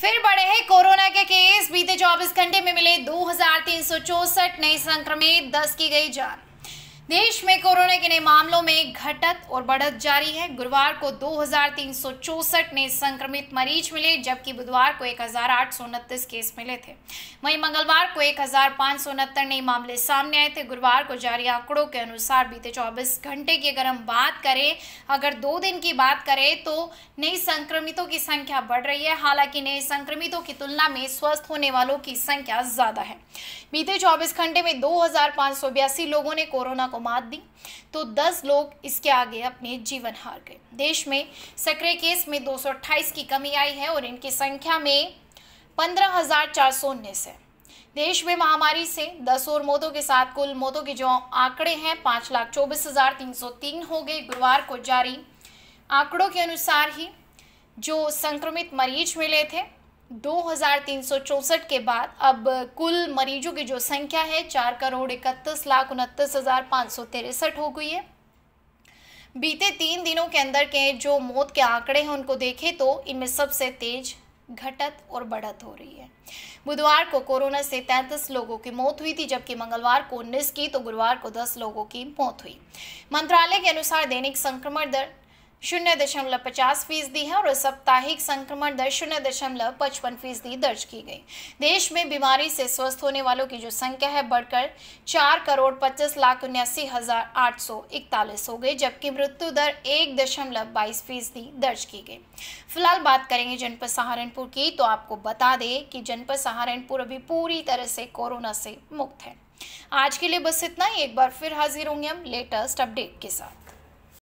फिर बढ़े हैं कोरोना के केस बीते 24 घंटे में मिले दो नए संक्रमित 10 की गई जान देश में कोरोना के नए मामलों में घटत और बढ़त जारी है गुरुवार को दो नए संक्रमित मरीज मिले जबकि बुधवार को एक केस मिले थे वहीं मंगलवार को एक नए मामले सामने आए थे गुरुवार को जारी आंकड़ों के अनुसार बीते 24 घंटे की अगर हम बात करें अगर दो दिन की बात करें तो नए संक्रमितों की संख्या बढ़ रही है हालांकि नए संक्रमितों की तुलना में स्वस्थ होने वालों की संख्या ज्यादा है बीते चौबीस घंटे में दो लोगों ने कोरोना को मात दी तो 10 लोग इसके आगे अपने जीवन हार गए देश में सक्रिय केस में दो की कमी आई है और इनकी संख्या में पंद्रह है देश में महामारी से 10 और मौतों के साथ कुल मौतों के जो आंकड़े हैं पाँच लाख चौबीस हजार तीन सौ तीन हो गए गुरुवार को जारी आंकड़ों के अनुसार ही जो संक्रमित मरीज मिले थे 2364 के बाद अब कुल मरीजों की जो संख्या है चार करोड़ इकतीस लाख उनतीस हज़ार पाँच सौ तिरसठ हो गई है बीते तीन दिनों के अंदर के जो मौत के आंकड़े हैं उनको देखें तो इनमें सबसे तेज घटत और बढ़त हो रही है बुधवार को कोरोना से 33 लोगों की मौत हुई थी जबकि मंगलवार को उन्नीस की तो गुरुवार को 10 लोगों की मौत हुई मंत्रालय के अनुसार दैनिक संक्रमण दर शून्य दशमलव पचास फीसदी है और साप्ताहिक संक्रमण दर शून्य दशमलव पचपन फीसदी दर्ज की गई देश में बीमारी से स्वस्थ होने वालों की जो संख्या है बढ़कर चार करोड़ पच्चीस लाख उन्यासी हजार आठ सौ इकतालीस हो गई जबकि मृत्यु दर एक दशमलव बाईस फीसदी दर्ज की गई फिलहाल बात करेंगे जनपद सहारनपुर की तो आपको बता दें कि जनपद सहारनपुर अभी पूरी तरह से कोरोना से मुक्त है आज के लिए बस इतना ही एक बार फिर हाजिर होंगे हम लेटेस्ट अपडेट के साथ